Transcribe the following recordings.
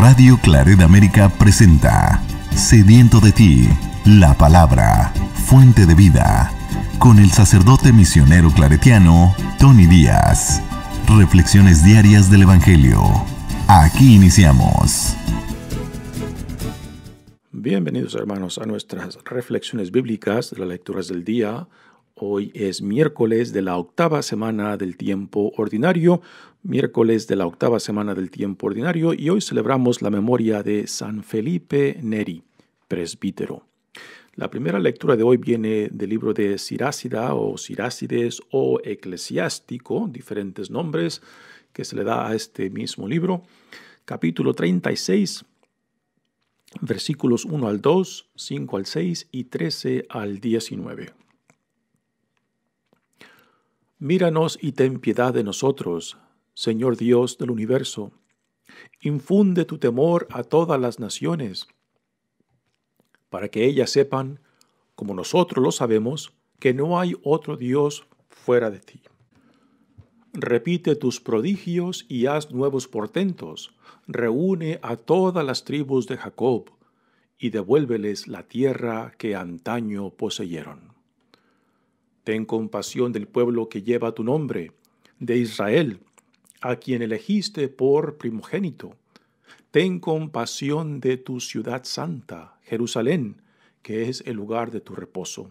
Radio Claret América presenta Sediento de ti, la palabra, fuente de vida, con el sacerdote misionero claretiano Tony Díaz. Reflexiones diarias del Evangelio. Aquí iniciamos. Bienvenidos hermanos a nuestras reflexiones bíblicas de las lecturas del día. Hoy es miércoles de la octava semana del tiempo ordinario miércoles de la octava semana del tiempo ordinario y hoy celebramos la memoria de San Felipe Neri, presbítero. La primera lectura de hoy viene del libro de Sirácida o Sirácides o Eclesiástico, diferentes nombres que se le da a este mismo libro, capítulo 36, versículos 1 al 2, 5 al 6 y 13 al 19. Míranos y ten piedad de nosotros Señor Dios del universo. Infunde tu temor a todas las naciones, para que ellas sepan, como nosotros lo sabemos, que no hay otro Dios fuera de ti. Repite tus prodigios y haz nuevos portentos. Reúne a todas las tribus de Jacob y devuélveles la tierra que antaño poseyeron. Ten compasión del pueblo que lleva tu nombre, de Israel, a quien elegiste por primogénito. Ten compasión de tu ciudad santa, Jerusalén, que es el lugar de tu reposo.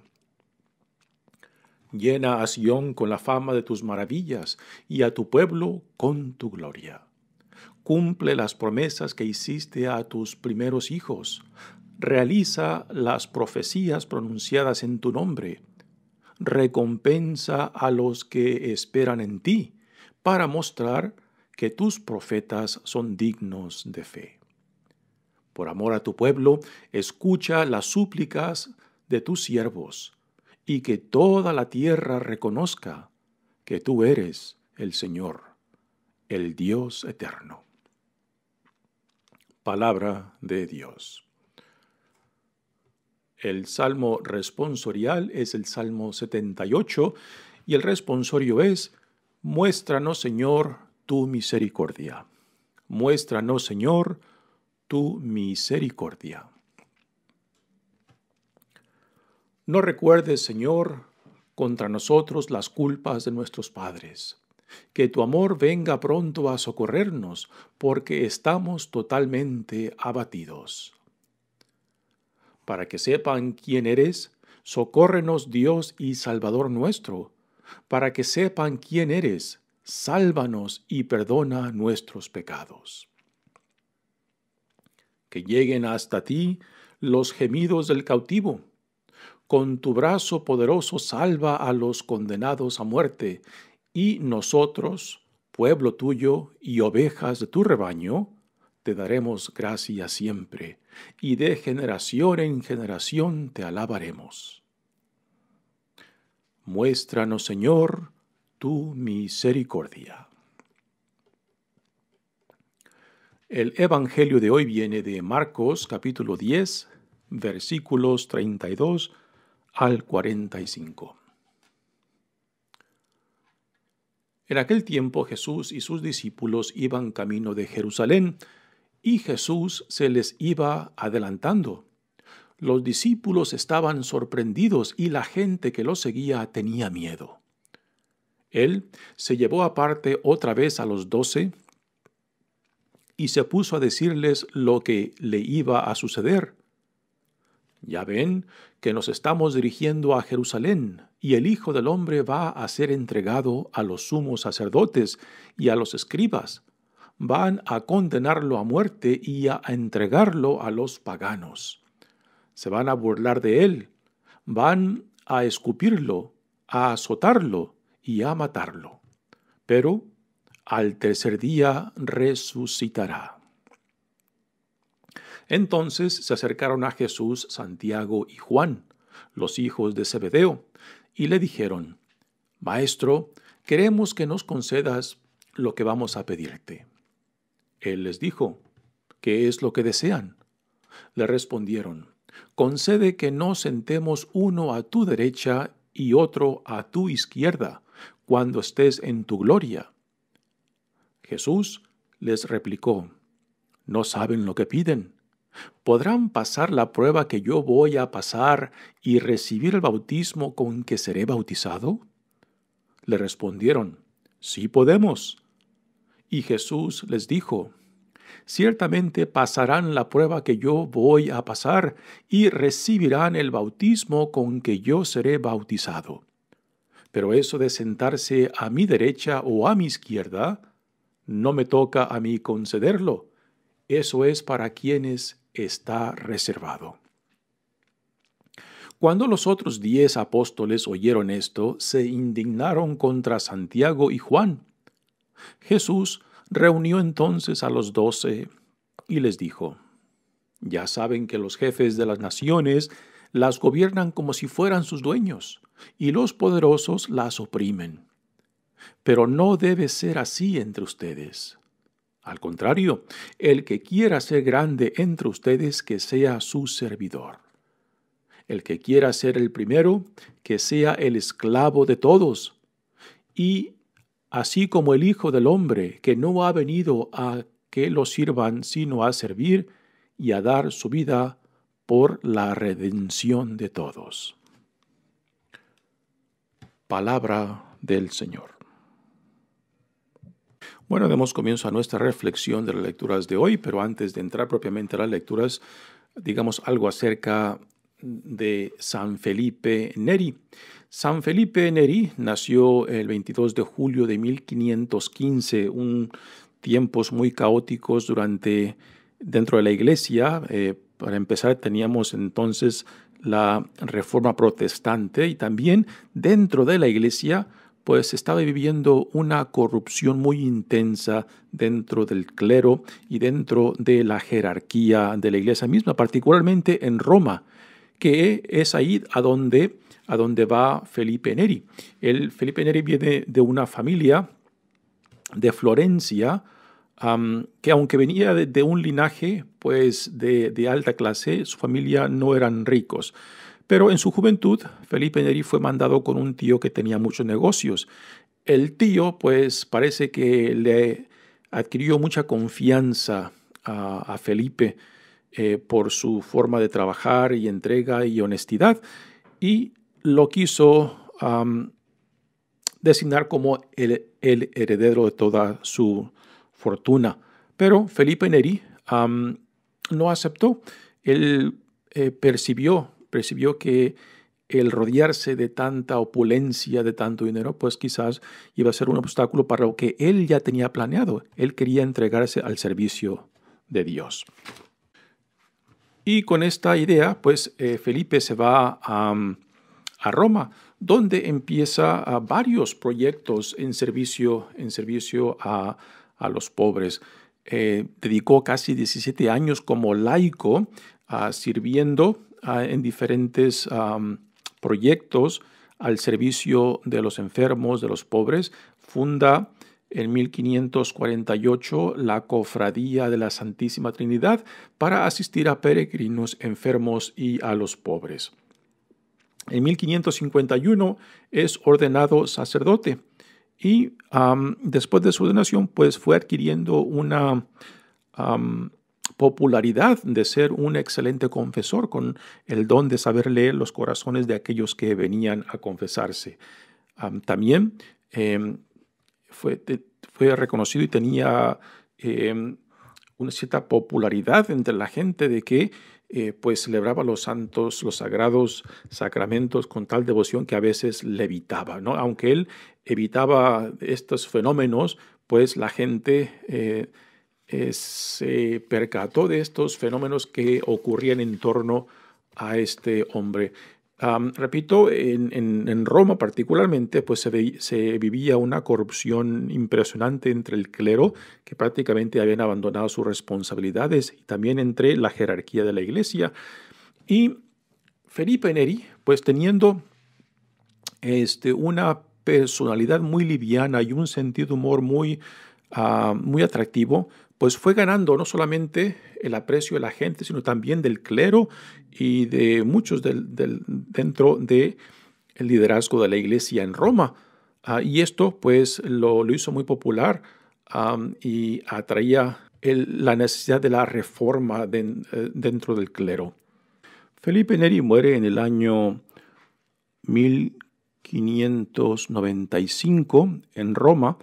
Llena a Sion con la fama de tus maravillas y a tu pueblo con tu gloria. Cumple las promesas que hiciste a tus primeros hijos. Realiza las profecías pronunciadas en tu nombre. Recompensa a los que esperan en ti para mostrar que tus profetas son dignos de fe. Por amor a tu pueblo, escucha las súplicas de tus siervos, y que toda la tierra reconozca que tú eres el Señor, el Dios eterno. Palabra de Dios. El salmo responsorial es el Salmo 78 y el responsorio es, Muéstranos, Señor, tu misericordia. Muéstranos, Señor, tu misericordia. No recuerdes, Señor, contra nosotros las culpas de nuestros padres. Que tu amor venga pronto a socorrernos, porque estamos totalmente abatidos. Para que sepan quién eres, socórrenos Dios y Salvador nuestro para que sepan quién eres, sálvanos y perdona nuestros pecados. Que lleguen hasta ti los gemidos del cautivo. Con tu brazo poderoso salva a los condenados a muerte, y nosotros, pueblo tuyo y ovejas de tu rebaño, te daremos gracia siempre, y de generación en generación te alabaremos. Muéstranos, Señor, tu misericordia. El Evangelio de hoy viene de Marcos capítulo 10, versículos 32 al 45. En aquel tiempo Jesús y sus discípulos iban camino de Jerusalén y Jesús se les iba adelantando los discípulos estaban sorprendidos y la gente que los seguía tenía miedo. Él se llevó aparte otra vez a los doce y se puso a decirles lo que le iba a suceder. Ya ven que nos estamos dirigiendo a Jerusalén, y el Hijo del Hombre va a ser entregado a los sumos sacerdotes y a los escribas. Van a condenarlo a muerte y a entregarlo a los paganos se van a burlar de él, van a escupirlo, a azotarlo y a matarlo. Pero al tercer día resucitará. Entonces se acercaron a Jesús Santiago y Juan, los hijos de Zebedeo, y le dijeron, Maestro, queremos que nos concedas lo que vamos a pedirte. Él les dijo, ¿qué es lo que desean? Le respondieron, concede que nos sentemos uno a tu derecha y otro a tu izquierda, cuando estés en tu gloria. Jesús les replicó, No saben lo que piden. ¿Podrán pasar la prueba que yo voy a pasar y recibir el bautismo con que seré bautizado? Le respondieron, Sí podemos. Y Jesús les dijo, ciertamente pasarán la prueba que yo voy a pasar y recibirán el bautismo con que yo seré bautizado. Pero eso de sentarse a mi derecha o a mi izquierda, no me toca a mí concederlo. Eso es para quienes está reservado. Cuando los otros diez apóstoles oyeron esto, se indignaron contra Santiago y Juan. Jesús Reunió entonces a los doce y les dijo, ya saben que los jefes de las naciones las gobiernan como si fueran sus dueños, y los poderosos las oprimen. Pero no debe ser así entre ustedes. Al contrario, el que quiera ser grande entre ustedes, que sea su servidor. El que quiera ser el primero, que sea el esclavo de todos. Y así como el Hijo del Hombre, que no ha venido a que lo sirvan, sino a servir y a dar su vida por la redención de todos. Palabra del Señor. Bueno, demos comienzo a nuestra reflexión de las lecturas de hoy, pero antes de entrar propiamente a las lecturas, digamos algo acerca de San Felipe Neri. San Felipe Neri nació el 22 de julio de 1515, un tiempos muy caóticos durante dentro de la iglesia. Eh, para empezar, teníamos entonces la reforma protestante y también dentro de la iglesia pues estaba viviendo una corrupción muy intensa dentro del clero y dentro de la jerarquía de la iglesia misma, particularmente en Roma que es ahí a donde, a va Felipe Neri. El Felipe Neri viene de una familia de Florencia, que aunque venía de, un linaje pues de, alta clase, su familia no eran ricos. Pero en su juventud, Felipe Neri fue mandado con un tío que tenía muchos negocios. El tío, pues, parece que le adquirió mucha confianza a, a Felipe eh, por su forma de trabajar y entrega y honestidad, y lo quiso designar como el, heredero de toda su fortuna. Pero Felipe Neri no aceptó. Él eh, percibió, percibió que el rodearse de tanta opulencia, de tanto dinero, pues quizás iba a ser un obstáculo para lo que él ya tenía planeado. Él quería entregarse al servicio de Dios. Y con esta idea, pues eh, Felipe se va a, mm, Roma, donde empieza ah, varios proyectos en servicio, en servicio a, los pobres. Eh, dedicó casi 17 años como laico ah, sirviendo ah, en diferentes proyectos al servicio de los enfermos, de los pobres. Funda en 1548 la Cofradía de la Santísima Trinidad para asistir a peregrinos enfermos y a los pobres. En 1551 es ordenado sacerdote y después de su ordenación pues fue adquiriendo una popularidad de ser un excelente confesor con el don de saber leer los corazones de aquellos que venían a confesarse. también em, fue, fue reconocido y tenía em, una cierta popularidad entre la gente de que eh, pues celebraba los santos, los sagrados sacramentos con tal devoción que a veces evitaba ¿no? Aunque él evitaba estos fenómenos, pues la gente eh, eh, se percató de estos fenómenos que ocurrían en torno a este hombre repito, en, Roma particularmente, pues se, vivía una corrupción impresionante entre el clero, que prácticamente habían abandonado sus responsabilidades, y también entre la jerarquía de la iglesia. Y Felipe Neri, pues teniendo este, una personalidad muy liviana y un sentido de humor muy, ah, muy atractivo, pues fue ganando no solamente el aprecio de la gente, sino también del clero y de muchos del, dentro del liderazgo de la iglesia en Roma. Ah, y esto pues lo, hizo muy popular y atraía la necesidad de la reforma eh, dentro del clero. Felipe Neri muere en el año 1595 en Roma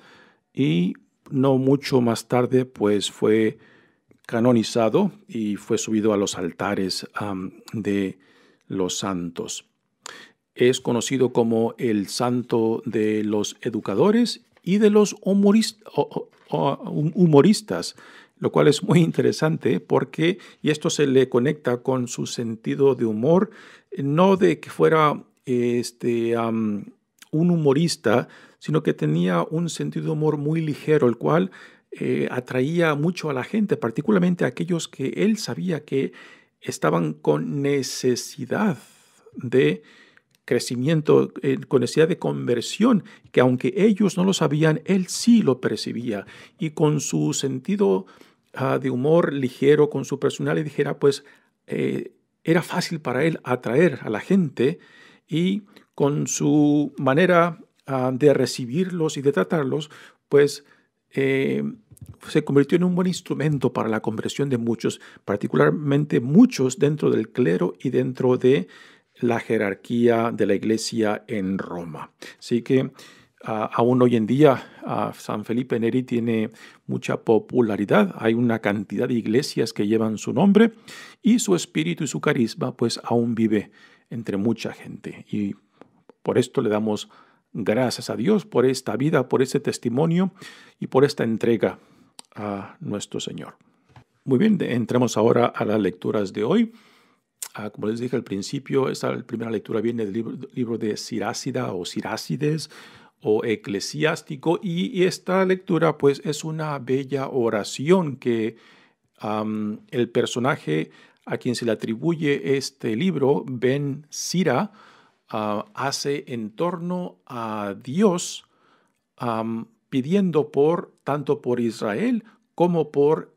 y no mucho más tarde, pues fue canonizado y fue subido a los altares de los santos. Es conocido como el santo de los educadores y de los humoristas, lo cual es muy interesante porque, y esto se le conecta con su sentido de humor, no de que fuera este, un humorista, sino que tenía un sentido de humor muy ligero, el cual eh, atraía mucho a la gente, particularmente a aquellos que él sabía que estaban con necesidad de crecimiento, eh, con necesidad de conversión, que aunque ellos no lo sabían, él sí lo percibía. Y con su sentido ah, de humor ligero, con su personalidad dijera pues eh, era fácil para él atraer a la gente y con su manera Ah, de recibirlos y de tratarlos, pues eh, se convirtió en un buen instrumento para la conversión de muchos, particularmente muchos dentro del clero y dentro de la jerarquía de la iglesia en Roma. Así que ah, aún hoy en día ah, San Felipe Neri tiene mucha popularidad, hay una cantidad de iglesias que llevan su nombre y su espíritu y su carisma pues aún vive entre mucha gente y por esto le damos gracias a Dios por esta vida, por este testimonio y por esta entrega a nuestro Señor. Muy bien, entremos ahora a las lecturas de hoy. Ah, como les dije al principio, esta primera lectura viene del libro, de Sirácida o Sirácides o Eclesiástico y, esta lectura pues es una bella oración que el personaje a quien se le atribuye este libro, Ben Sira, Ah, hace en torno a Dios pidiendo por tanto por Israel como por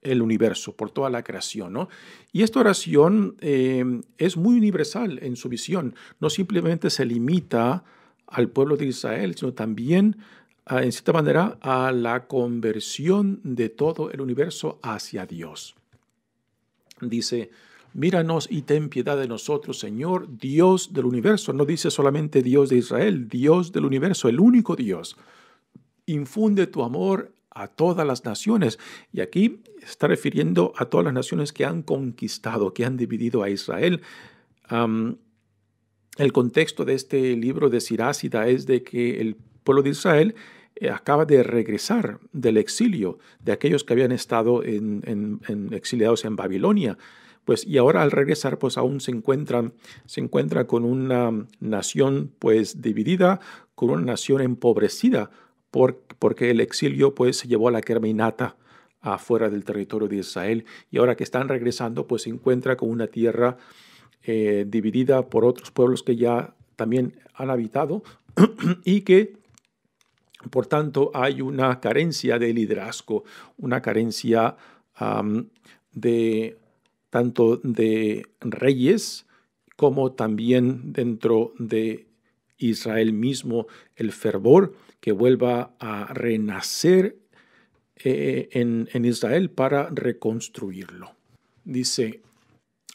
el universo, por toda la creación. ¿no? Y esta oración em, es muy universal en su visión. No simplemente se limita al pueblo de Israel, sino también, ah, en cierta manera, a la conversión de todo el universo hacia Dios. Dice, Míranos y ten piedad de nosotros, Señor, Dios del universo. No dice solamente Dios de Israel, Dios del universo, el único Dios. Infunde tu amor a todas las naciones. Y aquí está refiriendo a todas las naciones que han conquistado, que han dividido a Israel. el contexto de este libro de Sirásida es de que el pueblo de Israel eh, acaba de regresar del exilio de aquellos que habían estado exiliados en Babilonia. Pues, y ahora al regresar pues aún se encuentran se encuentra con una nación pues dividida, con una nación empobrecida porque el exilio pues se llevó a la Kerminata afuera del territorio de Israel y ahora que están regresando pues se encuentra con una tierra eh, dividida por otros pueblos que ya también han habitado y que por tanto hay una carencia de liderazgo, una carencia de tanto de reyes como también dentro de Israel mismo, el fervor que vuelva a renacer eh, en, Israel para reconstruirlo. Dice,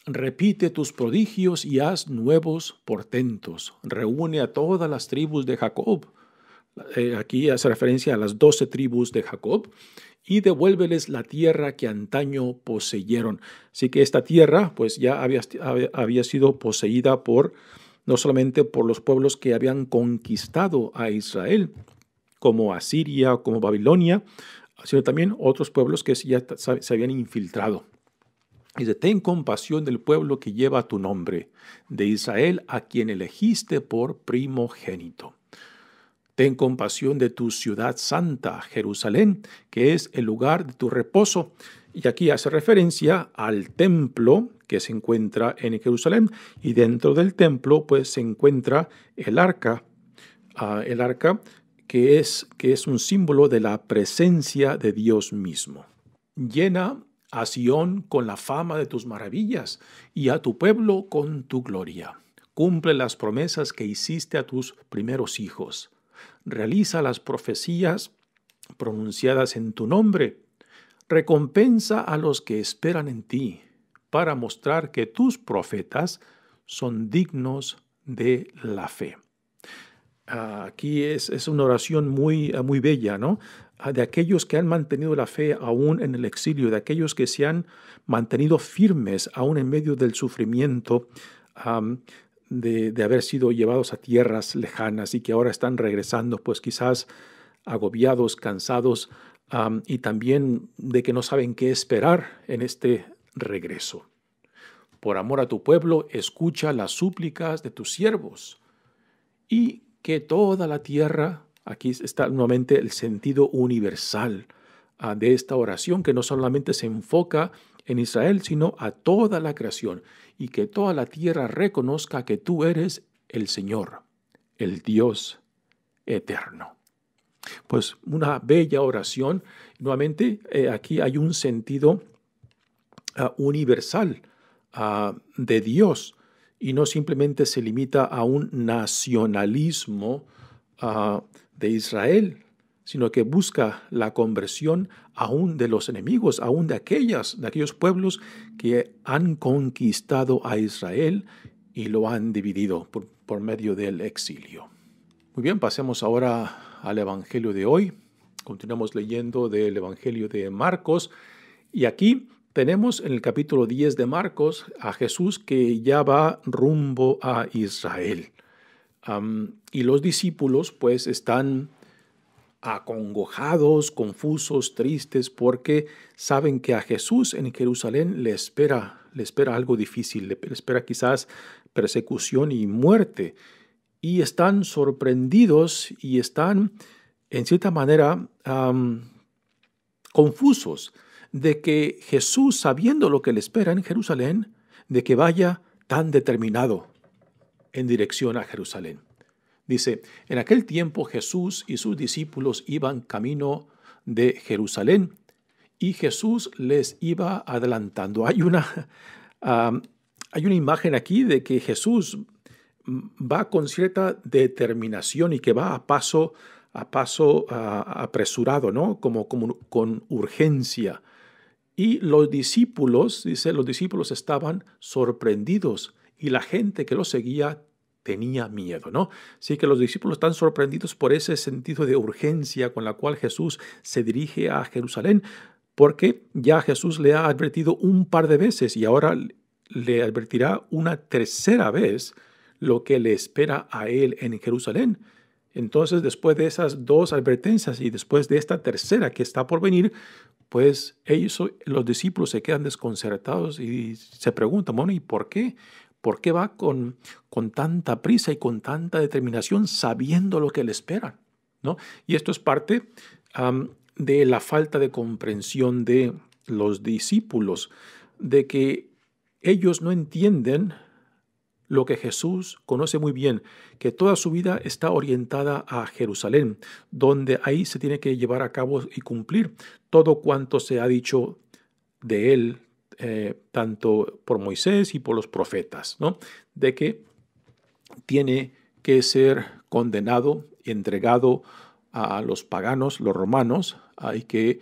Repite tus prodigios y haz nuevos portentos. Reúne a todas las tribus de Jacob. Eh, aquí hace referencia a las doce tribus de Jacob y devuélveles la tierra que antaño poseyeron. Así que esta tierra pues ya había, sido poseída por no solamente por los pueblos que habían conquistado a Israel, como Asiria, como Babilonia, sino también otros pueblos que ya se habían infiltrado. Dice, ten compasión del pueblo que lleva tu nombre, de Israel a quien elegiste por primogénito. Ten compasión de tu ciudad santa, Jerusalén, que es el lugar de tu reposo. Y aquí hace referencia al templo que se encuentra en Jerusalén. Y dentro del templo, pues, se encuentra el arca. Ah, el arca que es, que es un símbolo de la presencia de Dios mismo. Llena a Sión con la fama de tus maravillas y a tu pueblo con tu gloria. Cumple las promesas que hiciste a tus primeros hijos realiza las profecías pronunciadas en tu nombre. Recompensa a los que esperan en ti, para mostrar que tus profetas son dignos de la fe. Aquí es, una oración muy, muy bella, ¿no? Ah, de aquellos que han mantenido la fe aún en el exilio, de aquellos que se han mantenido firmes aún en medio del sufrimiento, de, haber sido llevados a tierras lejanas y que ahora están regresando, pues quizás agobiados, cansados y también de que no saben qué esperar en este regreso. Por amor a tu pueblo, escucha las súplicas de tus siervos y que toda la tierra, aquí está nuevamente el sentido universal ah, de esta oración, que no solamente se enfoca en Israel, sino a toda la creación y que toda la tierra reconozca que tú eres el Señor, el Dios eterno. Pues una bella oración. Nuevamente, eh, aquí hay un sentido ah, universal ah, de Dios y no simplemente se limita a un nacionalismo ah, de Israel, sino que busca la conversión aún de los enemigos, aún de, aquellas, de aquellos pueblos que han conquistado a Israel y lo han dividido por, medio del exilio. Muy bien, pasemos ahora al Evangelio de hoy. Continuamos leyendo del Evangelio de Marcos y aquí tenemos en el capítulo 10 de Marcos a Jesús que ya va rumbo a Israel. y los discípulos pues están acongojados, confusos, tristes, porque saben que a Jesús en Jerusalén le espera, le espera algo difícil, le espera quizás persecución y muerte. Y están sorprendidos y están, en cierta manera, confusos de que Jesús, sabiendo lo que le espera en Jerusalén, de que vaya tan determinado en dirección a Jerusalén. Dice, en aquel tiempo Jesús y sus discípulos iban camino de Jerusalén y Jesús les iba adelantando. Hay una, hay una imagen aquí de que Jesús mm, va con cierta determinación y que va a paso, a paso apresurado, ¿no? Como, como con urgencia. Y los discípulos, dice, los discípulos estaban sorprendidos y la gente que los seguía tenía miedo, ¿no? Así que los discípulos están sorprendidos por ese sentido de urgencia con la cual Jesús se dirige a Jerusalén, porque ya Jesús le ha advertido un par de veces y ahora le advertirá una tercera vez lo que le espera a él en Jerusalén. Entonces, después de esas dos advertencias y después de esta tercera que está por venir, pues ellos, los discípulos se quedan desconcertados y se preguntan, bueno, ¿y por qué? ¿Por qué va con, con tanta prisa y con tanta determinación sabiendo lo que le espera? ¿no? Y esto es parte de la falta de comprensión de los discípulos, de que ellos no entienden lo que Jesús conoce muy bien, que toda su vida está orientada a Jerusalén, donde ahí se tiene que llevar a cabo y cumplir todo cuanto se ha dicho de él eh, tanto por Moisés y por los profetas, ¿no? de que tiene que ser condenado y entregado a los paganos, los romanos, y que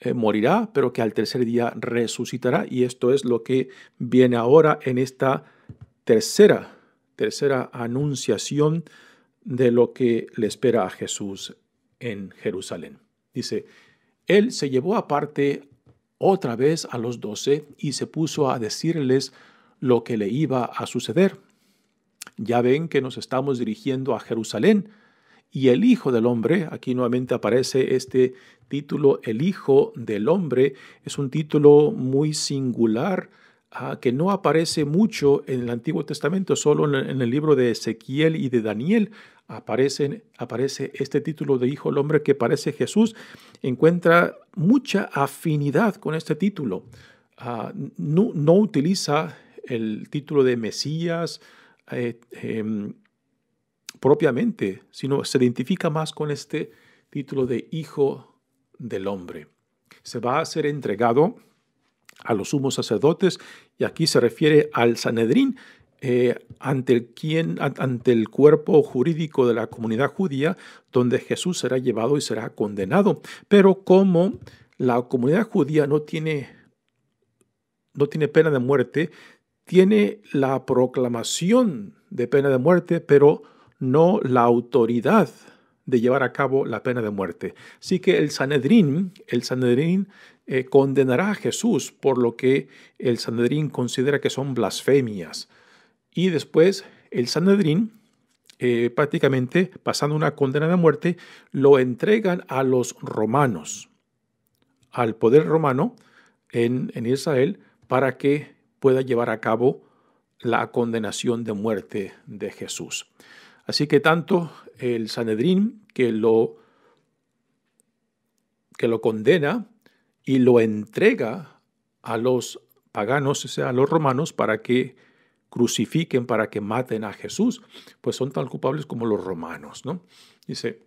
eh, morirá, pero que al tercer día resucitará. Y esto es lo que viene ahora en esta tercera, tercera anunciación de lo que le espera a Jesús en Jerusalén. Dice, Él se llevó aparte otra vez a los doce y se puso a decirles lo que le iba a suceder. Ya ven que nos estamos dirigiendo a Jerusalén y el Hijo del Hombre, aquí nuevamente aparece este título, el Hijo del Hombre, es un título muy singular ah, que no aparece mucho en el Antiguo Testamento, solo en el libro de Ezequiel y de Daniel, aparece, aparece este título de Hijo del Hombre que parece Jesús, encuentra mucha afinidad con este título. Ah, no, utiliza el título de Mesías eh, em, propiamente, sino se identifica más con este título de Hijo del Hombre. Se va a ser entregado a los sumos sacerdotes y aquí se refiere al Sanedrín eh, ante, el cuerpo jurídico de la comunidad judía, donde Jesús será llevado y será condenado. Pero como la comunidad judía no tiene, no tiene pena de muerte, tiene la proclamación de pena de muerte, pero no la autoridad de llevar a cabo la pena de muerte. Así que el Sanedrín, el Sanedrín eh, condenará a Jesús por lo que el Sanedrín considera que son blasfemias, y después el Sanedrín, eh, prácticamente pasando una condena de muerte, lo entregan a los romanos, al poder romano en, Israel, para que pueda llevar a cabo la condenación de muerte de Jesús. Así que tanto el Sanedrín que lo, que lo condena y lo entrega a los paganos, o sea, a los romanos, para que crucifiquen para que maten a Jesús, pues son tan culpables como los romanos, ¿no? Dice,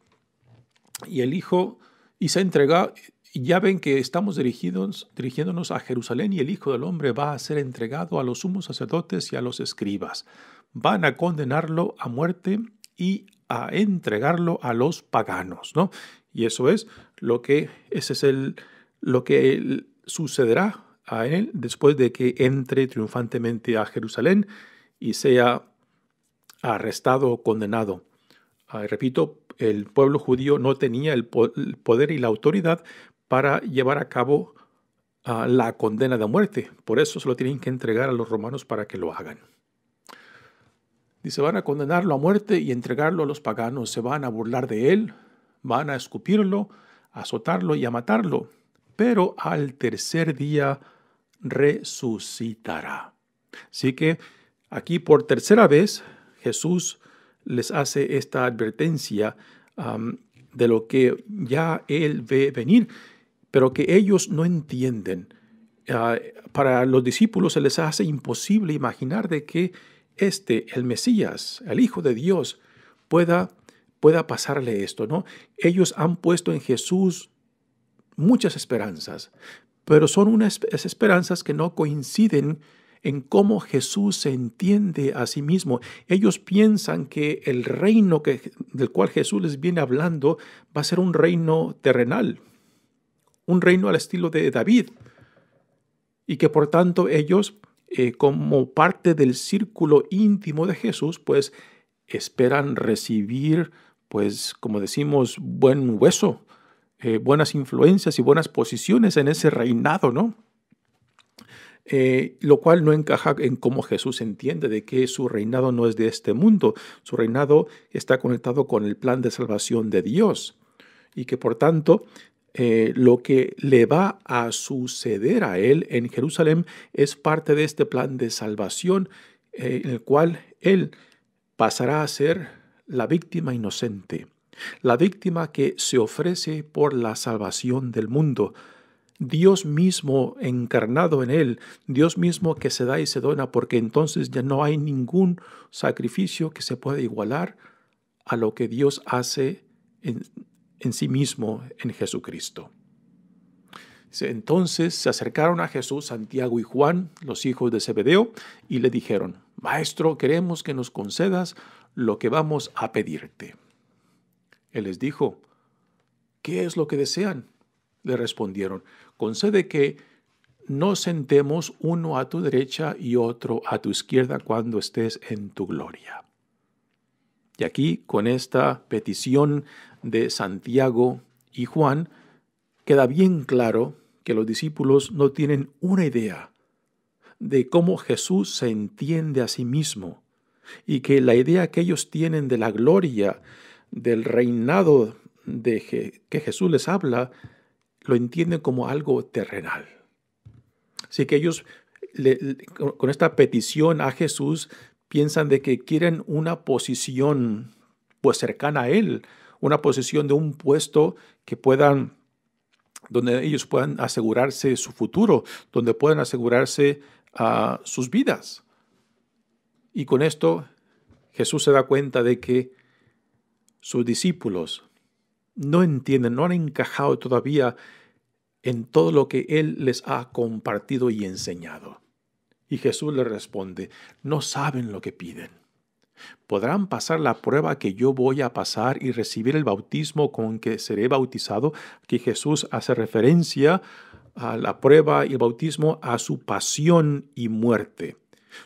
y el Hijo, y se entrega, ya ven que estamos dirigidos, dirigiéndonos a Jerusalén y el Hijo del Hombre va a ser entregado a los sumos sacerdotes y a los escribas. Van a condenarlo a muerte y a entregarlo a los paganos, ¿no? Y eso es lo que, ese es el, lo que sucederá él después de que entre triunfantemente a Jerusalén y sea arrestado o condenado. Ah, repito, el pueblo judío no tenía el, poder y la autoridad para llevar a cabo ah, la condena de muerte. Por eso se lo tienen que entregar a los romanos para que lo hagan. Dice, van a condenarlo a muerte y entregarlo a los paganos. Se van a burlar de él, van a escupirlo, a azotarlo y a matarlo. Pero al tercer día resucitará. Así que aquí por tercera vez Jesús les hace esta advertencia de lo que ya Él ve venir, pero que ellos no entienden. Ah, para los discípulos se les hace imposible imaginar de que este, el Mesías, el Hijo de Dios, pueda, pueda pasarle esto, ¿no? Ellos han puesto en Jesús muchas esperanzas, pero son unas esperanzas que no coinciden en cómo Jesús se entiende a sí mismo. Ellos piensan que el reino del cual Jesús les viene hablando va a ser un reino terrenal, un reino al estilo de David, y que por tanto ellos, eh, como parte del círculo íntimo de Jesús, pues esperan recibir, pues como decimos, buen hueso, eh, buenas influencias y buenas posiciones en ese reinado, ¿no? Eh, lo cual no encaja en cómo Jesús entiende de que su reinado no es de este mundo, su reinado está conectado con el plan de salvación de Dios y que por tanto eh, lo que le va a suceder a él en Jerusalén es parte de este plan de salvación en el cual él pasará a ser la víctima inocente la víctima que se ofrece por la salvación del mundo. Dios mismo encarnado en él, Dios mismo que se da y se dona, porque entonces ya no hay ningún sacrificio que se pueda igualar a lo que Dios hace en, sí mismo en Jesucristo. Entonces se acercaron a Jesús Santiago y Juan, los hijos de Zebedeo, y le dijeron, Maestro, queremos que nos concedas lo que vamos a pedirte. Él les dijo, ¿qué es lo que desean? Le respondieron, concede que nos sentemos uno a tu derecha y otro a tu izquierda cuando estés en tu gloria. Y aquí, con esta petición de Santiago y Juan, queda bien claro que los discípulos no tienen una idea de cómo Jesús se entiende a sí mismo y que la idea que ellos tienen de la gloria del reinado de que Jesús les habla, lo entienden como algo terrenal. Así que ellos con esta petición a Jesús piensan de que quieren una posición pues cercana a él, una posición de un puesto que puedan donde ellos puedan asegurarse su futuro, donde puedan asegurarse ah, sus vidas. Y con esto Jesús se da cuenta de que sus discípulos no entienden, no han encajado todavía en todo lo que Él les ha compartido y enseñado. Y Jesús le responde, no saben lo que piden. ¿Podrán pasar la prueba que yo voy a pasar y recibir el bautismo con que seré bautizado? Aquí Jesús hace referencia a la prueba y el bautismo a su pasión y muerte.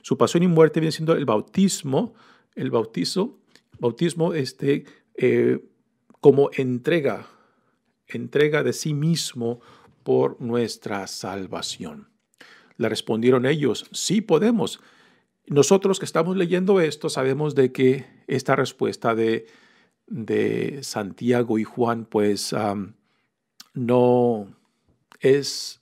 Su pasión y muerte viene siendo el bautismo, el bautizo, bautismo este, eh, como entrega, entrega de sí mismo por nuestra salvación. Le respondieron ellos, sí podemos. Nosotros que estamos leyendo esto sabemos de que esta respuesta de, de Santiago y Juan pues no es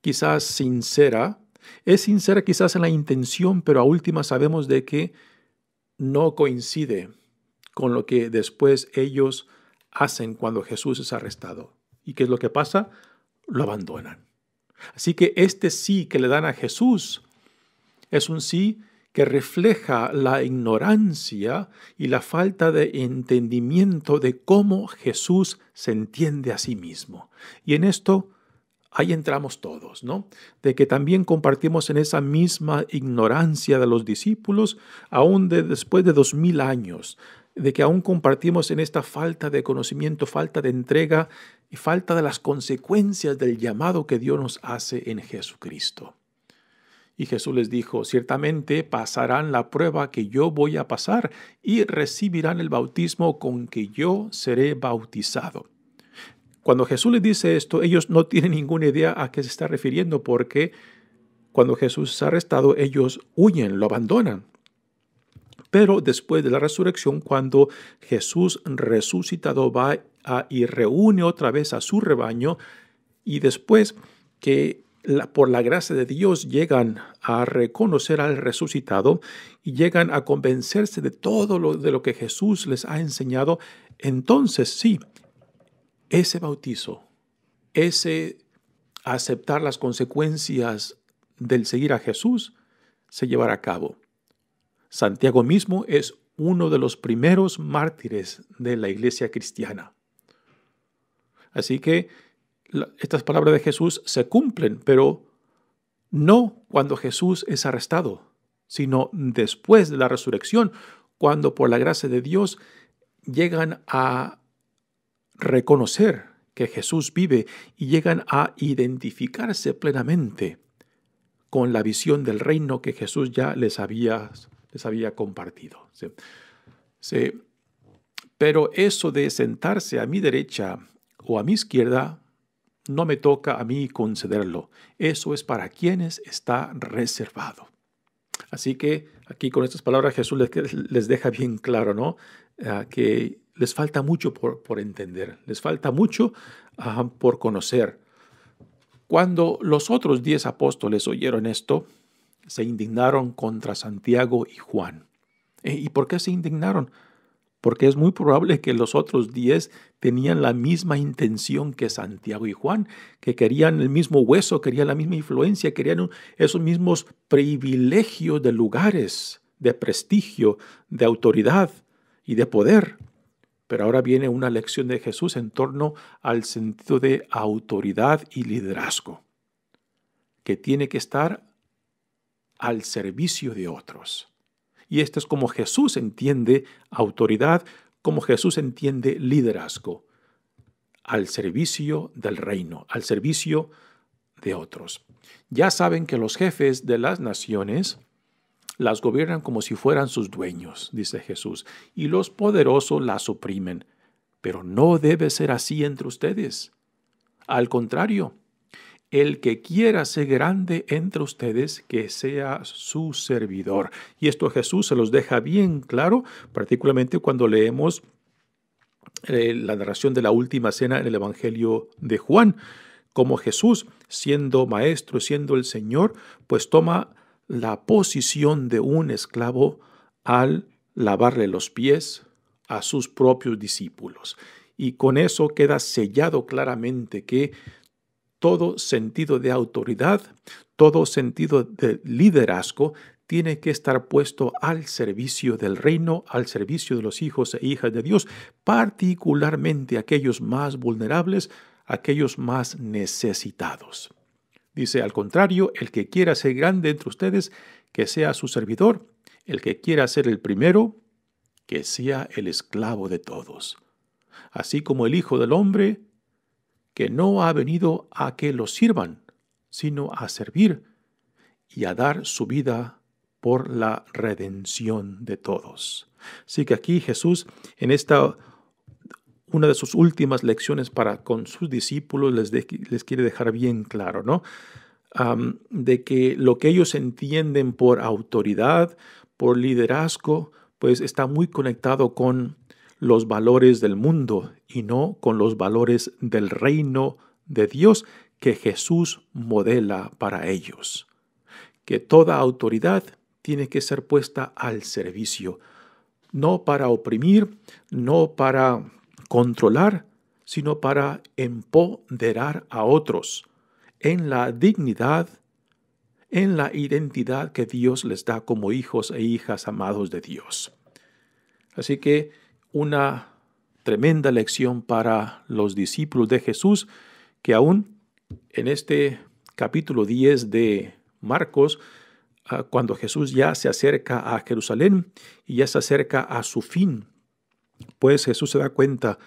quizás sincera, es sincera quizás en la intención, pero a última sabemos de que no coincide con lo que después ellos hacen cuando Jesús es arrestado. ¿Y qué es lo que pasa? Lo abandonan. Así que este sí que le dan a Jesús es un sí que refleja la ignorancia y la falta de entendimiento de cómo Jesús se entiende a sí mismo. Y en esto ahí entramos todos, ¿no? De que también compartimos en esa misma ignorancia de los discípulos, aún de, después de dos mil años, de que aún compartimos en esta falta de conocimiento, falta de entrega y falta de las consecuencias del llamado que Dios nos hace en Jesucristo. Y Jesús les dijo, ciertamente pasarán la prueba que yo voy a pasar y recibirán el bautismo con que yo seré bautizado. Cuando Jesús les dice esto, ellos no tienen ninguna idea a qué se está refiriendo porque cuando Jesús es arrestado, ellos huyen, lo abandonan. Pero después de la resurrección, cuando Jesús resucitado va y reúne otra vez a su rebaño, y después que por la gracia de Dios llegan a reconocer al resucitado y llegan a convencerse de todo lo, de lo que Jesús les ha enseñado, entonces sí, ese bautizo, ese aceptar las consecuencias del seguir a Jesús, se llevará a cabo. Santiago mismo es uno de los primeros mártires de la iglesia cristiana. Así que estas palabras de Jesús se cumplen, pero no cuando Jesús es arrestado, sino después de la resurrección, cuando por la gracia de Dios llegan a reconocer que Jesús vive y llegan a identificarse plenamente con la visión del reino que Jesús ya les había les había compartido. Pero eso de sentarse a mi derecha o a mi izquierda, no me toca a mí concederlo. Eso es para quienes está reservado. Así que aquí con estas palabras Jesús les, deja bien claro, ¿no? Ah, que les falta mucho por, entender, les falta mucho ah, por conocer. Cuando los otros diez apóstoles oyeron esto, se indignaron contra Santiago y Juan. Eh, ¿Y por qué se indignaron? Porque es muy probable que los otros diez tenían la misma intención que Santiago y Juan, que querían el mismo hueso, querían la misma influencia, querían esos mismos privilegios de lugares, de prestigio, de autoridad y de poder. Pero ahora viene una lección de Jesús en torno al sentido de autoridad y liderazgo, que tiene que estar al servicio de otros. Y esto es como Jesús entiende autoridad, como Jesús entiende liderazgo, al servicio del reino, al servicio de otros. Ya saben que los jefes de las naciones las gobiernan como si fueran sus dueños, dice Jesús, y los poderosos las oprimen. Pero no debe ser así entre ustedes. Al contrario, el que quiera ser grande entre ustedes, que sea su servidor. Y esto Jesús se los deja bien claro, particularmente cuando leemos eh, la narración de la última cena en el Evangelio de Juan, como Jesús, siendo maestro, siendo el Señor, pues toma la posición de un esclavo al lavarle los pies a sus propios discípulos. Y con eso queda sellado claramente que todo sentido de autoridad, todo sentido de liderazgo tiene que estar puesto al servicio del reino, al servicio de los hijos e hijas de Dios, particularmente aquellos más vulnerables, aquellos más necesitados. Dice, al contrario, el que quiera ser grande entre ustedes, que sea su servidor, el que quiera ser el primero, que sea el esclavo de todos. Así como el Hijo del Hombre que no ha venido a que lo sirvan, sino a servir y a dar su vida por la redención de todos. Así que aquí Jesús, en esta una de sus últimas lecciones para con sus discípulos, les, les quiere dejar bien claro, ¿no? de que lo que ellos entienden por autoridad, por liderazgo, pues está muy conectado con los valores del mundo y no con los valores del reino de Dios que Jesús modela para ellos. Que toda autoridad tiene que ser puesta al servicio, no para oprimir, no para controlar, sino para empoderar a otros en la dignidad, en la identidad que Dios les da como hijos e hijas amados de Dios. Así que una tremenda lección para los discípulos de Jesús que aún en este capítulo 10 de Marcos, ah, cuando Jesús ya se acerca a Jerusalén y ya se acerca a su fin, pues Jesús se da cuenta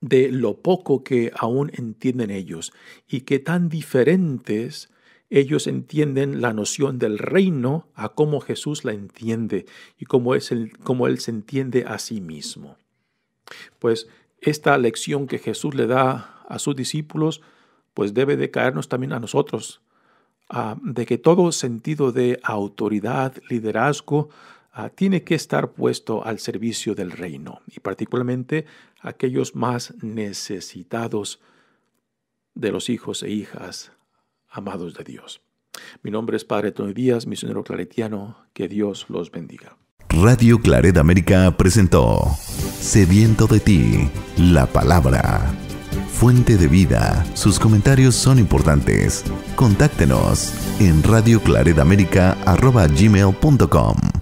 de lo poco que aún entienden ellos y qué tan diferentes ellos entienden la noción del reino a cómo Jesús la entiende y cómo, es el, cómo Él se entiende a sí mismo. Pues esta lección que Jesús le da a sus discípulos, pues debe de caernos también a nosotros, de que todo sentido de autoridad, liderazgo, tiene que estar puesto al servicio del reino, y particularmente aquellos más necesitados de los hijos e hijas amados de Dios. Mi nombre es Padre Tony Díaz, misionero claretiano. Que Dios los bendiga. Radio Claret América presentó Sediento de ti, la palabra. Fuente de vida, sus comentarios son importantes. Contáctenos en radioclaredamerica.com.